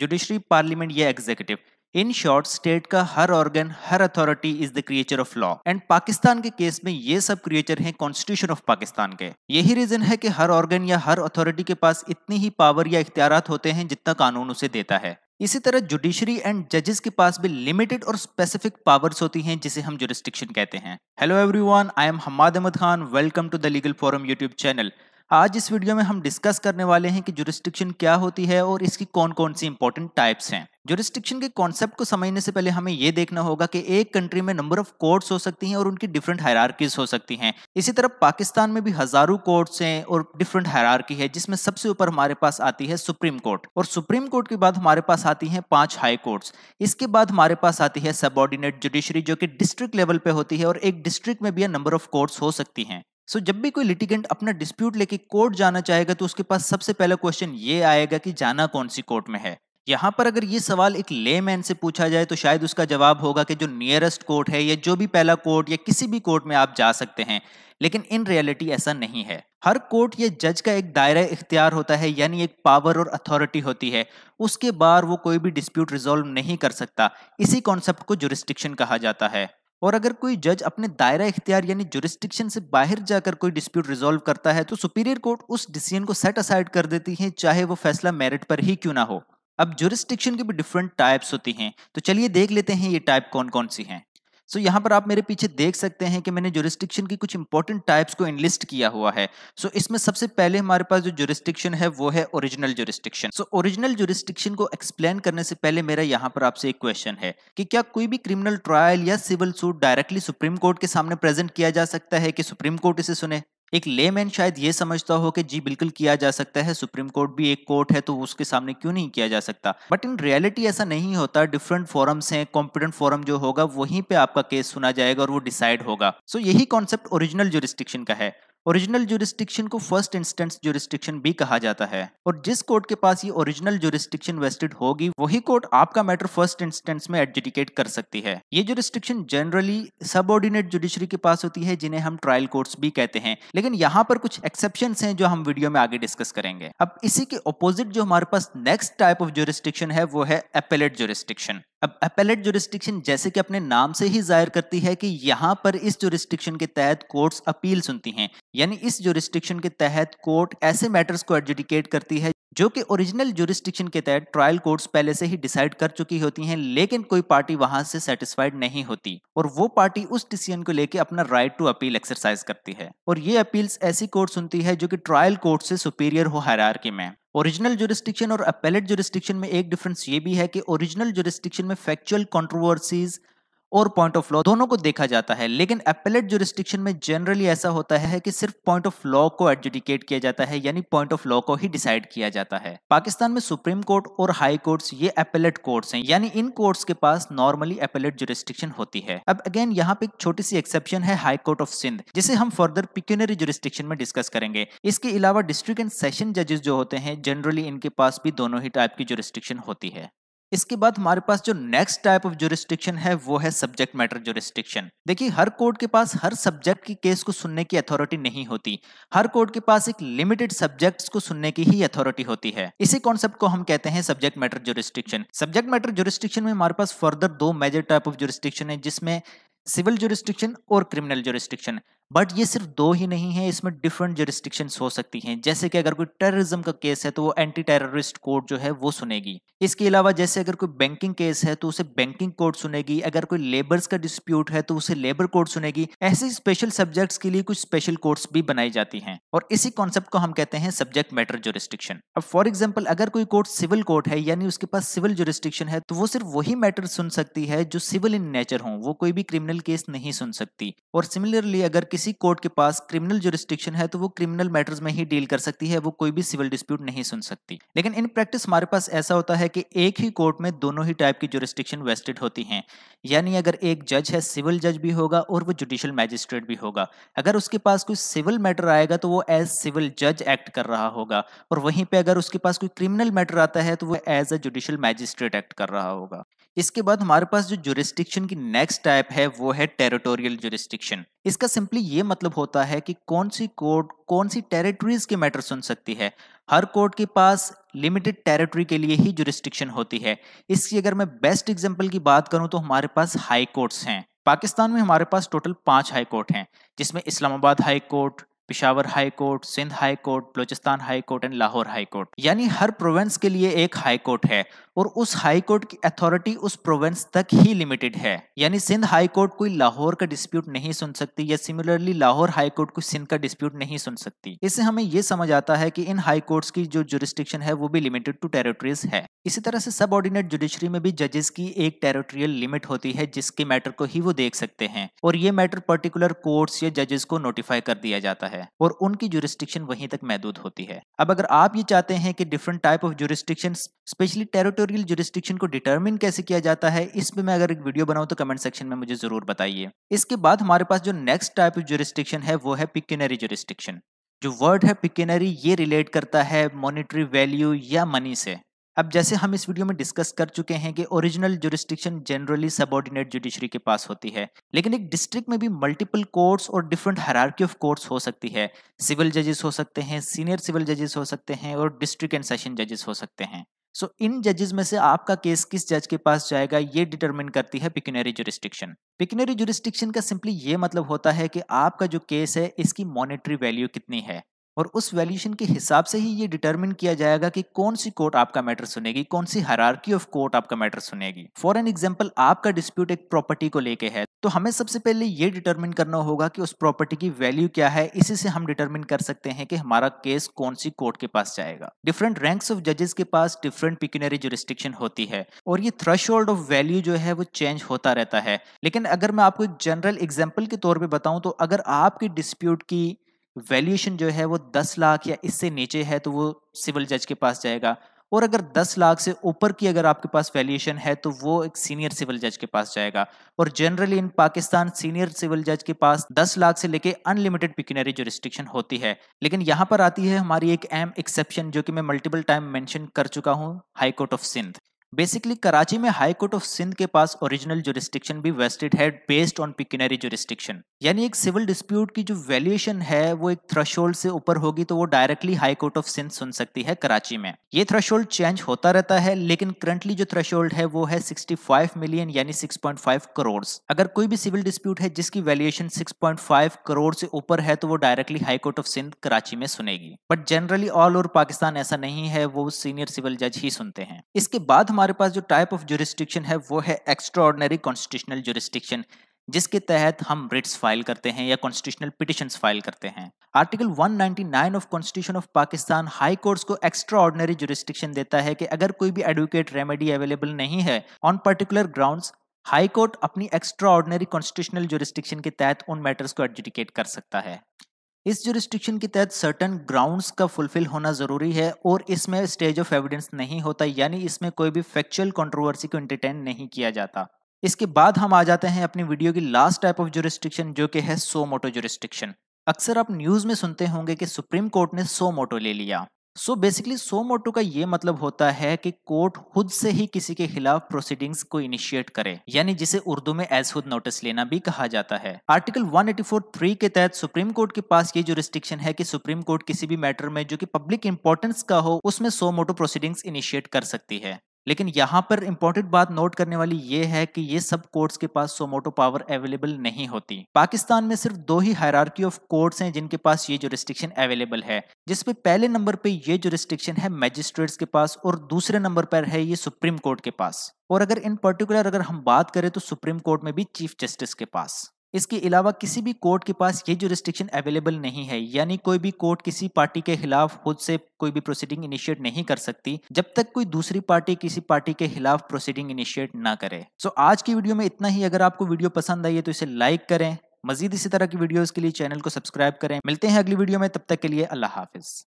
judiciary parliament या executive in short state का हर ऑर्गन हर authority is the creature of law and Pakistan के केस में ये सब क्रिएचर हैं कॉन्स्टिट्यूशन ऑफ पाकिस्तान के यही रीजन है कि हर ऑर्गन या हर अथॉरिटी के पास इतनी ही पावर या इख्तियार होते हैं जितना कानून उसे देता है इसी तरह जुडिशरी एंड जजेस के पास भी लिमिटेड और स्पेसिफिक पावर्स होती हैं जिसे हम जुरिस्टिक्शन कहते हैं hello everyone I am Hamad Ahmed Khan welcome to the legal forum YouTube channel आज इस वीडियो में हम डिस्कस करने वाले हैं कि जुरिस्टिक्शन क्या होती है और इसकी कौन कौन सी इंपॉर्टेंट टाइप्स हैं जुरिस्टिक्शन के कॉन्सेप्ट को समझने से पहले हमें यह देखना होगा कि एक कंट्री में नंबर ऑफ कोर्ट्स हो सकती हैं और उनकी डिफरेंट हायरार्कीज हो सकती हैं इसी तरह पाकिस्तान में भी हजारों कोर्ट्स हैं और डिफरेंट हायरार्की है जिसमें सबसे ऊपर हमारे पास आती है सुप्रीम कोर्ट और सुप्रीम कोर्ट के बाद हमारे पास आती है पांच हाई कोर्ट्स इसके बाद हमारे पास आती है सबॉर्डिनेट जुडिशरी जो कि डिस्ट्रिक्ट लेवल पे होती है और एक डिस्ट्रिक्ट में भी नंबर ऑफ कोर्ट्स हो सकती हैं सो so, जब भी कोई लिटिगेंट अपना डिस्प्यूट लेके कोर्ट जाना चाहेगा तो उसके पास सबसे पहला क्वेश्चन ये आएगा कि जाना कौन सी कोर्ट में है यहाँ पर अगर ये सवाल एक मैन से पूछा जाए तो शायद उसका जवाब होगा कि जो नियरेस्ट कोर्ट है या जो भी पहला कोर्ट या किसी भी कोर्ट में आप जा सकते हैं लेकिन इन रियलिटी ऐसा नहीं है हर कोर्ट या जज का एक दायरा इख्तियार होता है यानी एक पावर और अथॉरिटी होती है उसके बाद वो कोई भी डिस्प्यूट रिजोल्व नहीं कर सकता इसी कॉन्सेप्ट को जुरिस्टिक्शन कहा जाता है और अगर कोई जज अपने दायरा इख्तियार यानी जुरिस्टिक्शन से बाहर जाकर कोई डिस्प्यूट रिजोल्व करता है तो सुपीरियर कोर्ट उस डिसीजन को सेट असाइड कर देती है चाहे वो फैसला मेरिट पर ही क्यों ना हो अब जुरिस्टिक्शन की भी डिफरेंट टाइप्स होती हैं तो चलिए देख लेते हैं ये टाइप कौन कौन सी हैं सो so, यहाँ पर आप मेरे पीछे देख सकते हैं कि मैंने जोरिस्टिक्शन की कुछ इंपॉर्टेंट टाइप्स को इनलिस्ट किया हुआ है सो so, इसमें सबसे पहले हमारे पास जो जोरिस्टिक्शन है वो है original jurisdiction so original jurisdiction को एक्सप्लेन करने से पहले मेरा यहाँ पर आपसे एक क्वेश्चन है कि क्या कोई भी क्रिमिनल ट्रायल या civil suit directly supreme court के सामने प्रेजेंट किया जा सकता है कि सुप्रीम कोर्ट इसे सुने एक लेमैन शायद ये समझता हो कि जी बिल्कुल किया जा सकता है सुप्रीम कोर्ट भी एक कोर्ट है तो उसके सामने क्यों नहीं किया जा सकता बट इन रियलिटी ऐसा नहीं होता डिफरेंट फोरम्स हैं कॉम्पिटेंट फोरम जो होगा वहीं पे आपका केस सुना जाएगा और वो डिसाइड होगा सो so, यही कॉन्सेप्ट ओरिजिनल जोरिस्टिक्शन का है ओरिजिनल जुरिस्टिक्शन को फर्स्ट इंस्टेंस जुरिस्टिक्शन भी कहा जाता है और जिस कोर्ट के पास ये ओरिजिनल जुरिस्टिक्शन वेस्टेड होगी वही कोर्ट आपका मैटर फर्स्ट इंस्टेंस में एडजुडिकेट कर सकती है ये जुरिस्टिक्शन जनरली सबऑर्डिनेट जुडिशरी के पास होती है जिन्हें हम ट्रायल कोर्ट्स भी कहते हैं लेकिन यहाँ पर कुछ एक्सेप्शन हैं जो हम वीडियो में आगे डिस्कस करेंगे अब इसी के ऑपोजिट जो हमारे पास नेक्स्ट टाइप ऑफ जुरिस्टिक्शन है वो है एपेलेट जुरिस्टिक्शन अब अपेलेट जुरिस्टिक्शन जैसे कि अपने नाम से ही जाहिर करती है कि यहाँ पर इस जुरिस्टिक्शन के तहत कोर्ट्स अपील सुनती हैं यानी इस जुरिस्टिक्शन के तहत कोर्ट ऐसे मैटर्स को एडजुडिकेट करती है जो कि ओरिजिनल जुरिस्टिक्शन के तहत ट्रायल कोर्ट्स पहले से ही डिसाइड कर चुकी होती हैं लेकिन कोई पार्टी वहां से सेटिस्फाइड नहीं होती और वो पार्टी उस डिसीजन को लेकर अपना राइट टू अपील एक्सरसाइज करती है और ये अपील्स ऐसी कोर्ट सुनती है जो कि ट्रायल कोर्ट से सुपीरियर हो के में ओरिजिनल जुरिस्टिक्शन और अपेलेट जुरिस्टिक्शन में एक डिफरेंस ये भी है कि ओरिजिनल जुरिस्टिक्शन में फैक्चुअल कॉन्ट्रोवर्सीज और पॉइंट ऑफ लॉ दोनों को देखा जाता है लेकिन अपेलेट जुरिस्टिक्शन में जनरली ऐसा होता है कि सिर्फ पॉइंट ऑफ लॉ को एडजुडिकेट किया जाता है यानी पॉइंट ऑफ लॉ को ही डिसाइड किया जाता है पाकिस्तान में सुप्रीम कोर्ट और हाई कोर्ट्स ये अपेलेट कोर्ट्स हैं यानी इन कोर्ट्स के पास नॉर्मली अपेलेट जुरिस्टिक्शन होती है अब अगेन यहाँ पे एक छोटी सी एक्सेप्शन है हाई कोर्ट ऑफ सिंध जिसे हम फर्दर पिक्यूनरी जुरिस्टिक्शन में डिस्कस करेंगे इसके अलावा डिस्ट्रिक्ट एंड सेशन जजेस जो होते हैं जनरली इनके पास भी दोनों ही टाइप की जुरिस्टिक्शन होती है इसके बाद हमारे पास जो नेक्स्ट टाइप ऑफ जुरिस्टिक्शन है वो है सब्जेक्ट मैटर जोरिस्ट्रिक्शन देखिए हर कोर्ट के पास हर सब्जेक्ट की केस को सुनने की अथॉरिटी नहीं होती हर कोर्ट के पास एक लिमिटेड सब्जेक्ट्स को सुनने की ही अथॉरिटी होती है इसी कॉन्सेप्ट को हम कहते हैं subject matter jurisdiction subject matter jurisdiction में हमारे पास फर्दर दो मेजर टाइप ऑफ जोरिस्ट्रिक्शन है जिसमें सिविल जोरिस्ट्रिक्शन और क्रिमिनल जोरिस्ट्रिक्शन बट ये सिर्फ दो ही नहीं है इसमें डिफरेंट जरिस्टिक्शंस हो सकती हैं जैसे कि अगर कोई टेररिज्म का केस है तो वो एंटी टेररिस्ट कोर्ट जो है वो सुनेगी इसके अलावा जैसे अगर कोई बैंकिंग केस है तो उसे बैंकिंग कोर्ट सुनेगी अगर कोई लेबर्स का डिस्प्यूट है तो उसे लेबर कोर्ट सुनेगी ऐसे स्पेशल सब्जेक्ट्स के लिए कुछ स्पेशल कोर्ट्स भी बनाई जाती हैं और इसी कॉन्सेप्ट को हम कहते हैं सब्जेक्ट मैटर जोरिस्टिक्शन अब फॉर एग्जाम्पल अगर कोई कोर्ट सिविल कोर्ट है यानी उसके पास सिविल जोरिस्टिक्शन है तो वो सिर्फ वही मैटर सुन सकती है जो सिविल इन नेचर हो वो कोई भी क्रिमिनल केस नहीं सुन सकती और सिमिलरली अगर किसी कोर्ट के पास क्रिमिनल जुरिस्टिक्शन है तो वो क्रिमिनल मैटर्स में ही डील कर सकती है वो कोई भी सिविल डिस्प्यूट नहीं सुन सकती लेकिन इन प्रैक्टिस हमारे पास ऐसा होता है कि एक ही कोर्ट में दोनों ही टाइप की जोरिस्ट्रिक्शन वेस्टेड होती हैं यानी अगर एक जज है सिविल जज भी होगा और वो जुडिशल मैजिस्ट्रेट भी होगा अगर उसके पास कोई सिविल मैटर आएगा तो वो एज सिविल जज एक्ट कर रहा होगा और वहीं पर अगर उसके पास कोई क्रिमिनल मैटर आता है तो वो as a judicial magistrate act कर रहा होगा इसके बाद हमारे पास जो जुरिस्टिक्शन की नेक्स्ट टाइप है वो है टेरिटोरियल जुरिस्टिक्शन इसका सिंपली ये मतलब होता है कि कौन सी कोर्ट कौन सी टेरिटरीज के मैटर सुन सकती है हर कोर्ट के पास लिमिटेड टेरिटरी के लिए ही जुरिस्टिक्शन होती है इसकी अगर मैं बेस्ट एग्जांपल की बात करूं तो हमारे पास हाई कोर्ट्स हैं पाकिस्तान में हमारे पास टोटल पांच हाई कोर्ट हैं जिसमें Islamabad high court Peshawar high court Sindh high court Balochistan high court and Lahore high court यानी हर प्रोविंस के लिए एक हाई कोर्ट है और उस हाई कोर्ट की अथॉरिटी उस प्रोवेंस तक ही लिमिटेड है यानी सिंध हाई कोर्ट कोई लाहौर का डिस्प्यूट नहीं सुन सकती या सिमिलरली लाहौर हाई कोर्ट कोई सिंध का डिस्प्यूट नहीं सुन सकती इससे हमें यह समझ आता है कि इन हाई कोर्ट्स की जो जुरिस्टिक्शन है वो भी लिमिटेड टू टेरिटरीज है इसी तरह से सब ऑर्डिनेट जुडिशरी में भी जजेस की एक टेरिटोरियल लिमिट होती है जिसके मैटर को ही वो देख सकते हैं और ये मैटर पर्टिकुलर कोर्ट्स या जजेस को नोटिफाई कर दिया जाता है और उनकी जुरिस्टिक्शन वहीं तक महदूद होती है अब अगर आप ये चाहते हैं कि different type of jurisdiction specially territory territorial jurisdiction को डिटर्मिन कैसे किया जाता है इस पर मैं अगर एक वीडियो बनाऊँ तो कमेंट सेक्शन में मुझे जरूर बताइए इसके बाद हमारे पास जो नेक्स्ट टाइप ऑफ जुरिस्टिक्शन है वो है पिक्यूनरी जुरिस्टिक्शन जो वर्ड है पिक्यूनरी ये रिलेट करता है मॉनिटरी वैल्यू या मनी से अब जैसे हम इस वीडियो में डिस्कस कर चुके हैं कि original jurisdiction generally subordinate judiciary के पास होती है लेकिन एक डिस्ट्रिक्ट में भी मल्टीपल कोर्ट्स और डिफरेंट हरारकी ऑफ कोर्ट्स हो सकती है सिविल जजेस हो सकते हैं सीनियर सिविल जजेस हो सकते हैं और डिस्ट्रिक्ट एंड सेशन जजेस हो सकते हैं सो so, इन जजेस में से आपका केस किस जज के पास जाएगा ये डिटरमिन करती है पिक्यूनरी जुरिस्टिक्शन पिक्यूनरी जुरिस्टिक्शन का सिंपली ये मतलब होता है कि आपका जो केस है इसकी मॉनेटरी वैल्यू कितनी है और उस वैल्यूशन के हिसाब से ही ये डिटरमिन किया जाएगा कि कौन सी कोर्ट आपका मैटर सुनेगी कौन सी हरारकी ऑफ कोर्ट आपका मैटर सुनेगी फॉर एन एग्जाम्पल आपका डिस्प्यूट एक प्रॉपर्टी को लेके है तो हमें सबसे पहले ये डिटरमिन करना होगा कि उस प्रॉपर्टी की वैल्यू क्या है इसी से हम डिटरमिन कर सकते हैं कि हमारा केस कौन सी कोर्ट के पास जाएगा डिफरेंट रैंक्स ऑफ जजेस के पास डिफरेंट पिक्यूनरी जुरिस्टिक्शन होती है और ये थ्रेश ऑफ वैल्यू जो है वो चेंज होता रहता है लेकिन अगर मैं आपको एक जनरल एग्जाम्पल के तौर पर बताऊँ तो अगर आपकी डिस्प्यूट की वैल्यूएशन जो है वो दस लाख या इससे नीचे है तो वो सिविल जज के पास जाएगा और अगर 10 लाख से ऊपर की अगर आपके पास वैल्यूएशन है तो वो एक सीनियर सिविल जज के पास जाएगा और generally in Pakistan senior civil जज के पास 10 लाख से लेके अनलिमिटेड पिक्यूनरी जो रिस्ट्रिक्शन होती है लेकिन यहाँ पर आती है हमारी एक अहम एक्सेप्शन जो कि मैं मल्टीपल टाइम मैंशन कर चुका हूँ high court of Sindh basically Karachi में हाई कोर्ट ऑफ सिंध के पास ओरिजिनल जो भी वेस्टेड है बेस्ड ऑन पिकनरी जो यानी एक सिविल डिस्प्यूट की जो वैल्यूएशन है वो एक थ्रेशोल्ड से ऊपर होगी तो वो directly high court of Sindh सुन सकती है कराची में ये थ्रेशोल्ड चेंज होता रहता है लेकिन करंटली जो थ्रेशोल्ड है वो है 65 मिलियन यानी 6.5 करोड़ अगर कोई भी सिविल डिस्प्यूट है जिसकी वैल्यूएशन 6.5 करोड़ से ऊपर है तो वो directly high court of Sindh Karachi में सुनेगी but generally all over Pakistan ऐसा नहीं है वो सीनियर सिविल जज ही सुनते हैं इसके बाद हमारे पास जो टाइप ऑफ जुरिस्टिक्शन है वो है एक्स्ट्रा कॉन्स्टिट्यूशनल जुरिस्टिक्शन जिसके तहत हम रिट्स फाइल करते हैं या कॉन्स्टिट्यूशनल पिटिशन फाइल करते हैं article 199 of constitution of Pakistan high courts को एक्स्ट्रा ऑर्डनरी जुरिस्टिक्शन देता है कि अगर कोई भी एडवोकेट रेमेडी अवेलेबल नहीं है on particular grounds high court अपनी एक्स्ट्रा ऑर्डनरी कॉन्स्टिट्यूशनल जुरिस्टिक्शन के तहत उन मैटर्स को एडजुडिकेट कर सकता है इस जुरिस्टिक्शन के तहत सर्टन ग्राउंड्स का फुलफिल होना ज़रूरी है और इसमें स्टेज ऑफ एविडेंस नहीं होता यानी इसमें कोई भी फैक्चुअल कंट्रोवर्सी को एंटरटेन नहीं किया जाता इसके बाद हम आ जाते हैं अपनी वीडियो की लास्ट टाइप ऑफ जुरिस्टिक्शन जो कि है सो मोटो जुरिस्टिक्शन अक्सर आप न्यूज़ में सुनते होंगे कि सुप्रीम कोर्ट ने सो मोटो ले लिया सो बेसिकली सो मोटो का ये मतलब होता है कि कोर्ट खुद से ही किसी के खिलाफ प्रोसीडिंग्स को इनिशिएट करे यानी जिसे उर्दू में एज खुद नोटिस लेना भी कहा जाता है आर्टिकल 184.3 के तहत सुप्रीम कोर्ट के पास ये जो रिस्ट्रिक्शन है कि सुप्रीम कोर्ट किसी भी मैटर में जो कि पब्लिक इंपॉर्टेंस का हो उसमें सो मोटो प्रोसीडिंग्स इनिशिएट कर सकती है लेकिन यहाँ पर इंपॉर्टेंट बात नोट करने वाली ये है कि ये सब कोर्ट्स के पास सोमोटो पावर अवेलेबल नहीं होती पाकिस्तान में सिर्फ दो ही हायरार्की ऑफ कोर्ट्स हैं जिनके पास ये जो रिस्ट्रिक्शन अवेलेबल है जिसपे पहले नंबर पे ये जो रिस्ट्रिक्शन है मैजिस्ट्रेट्स के पास और दूसरे नंबर पर है ये सुप्रीम कोर्ट के पास और अगर इन पर्टिकुलर अगर हम बात करें तो सुप्रीम कोर्ट में भी चीफ जस्टिस के पास इसके अलावा किसी भी कोर्ट के पास ये जो रिस्ट्रिक्शन अवेलेबल नहीं है यानी कोई भी कोर्ट किसी पार्टी के खिलाफ खुद से कोई भी प्रोसीडिंग इनिशिएट नहीं कर सकती जब तक कोई दूसरी पार्टी किसी पार्टी के खिलाफ प्रोसीडिंग इनिशिएट ना करे सो आज की वीडियो में इतना ही अगर आपको वीडियो पसंद आई है तो इसे लाइक करें मजीद इसी तरह की वीडियोज के लिए चैनल को सब्सक्राइब करें मिलते हैं अगली वीडियो में तब तक के लिए अल्लाह हाफिज़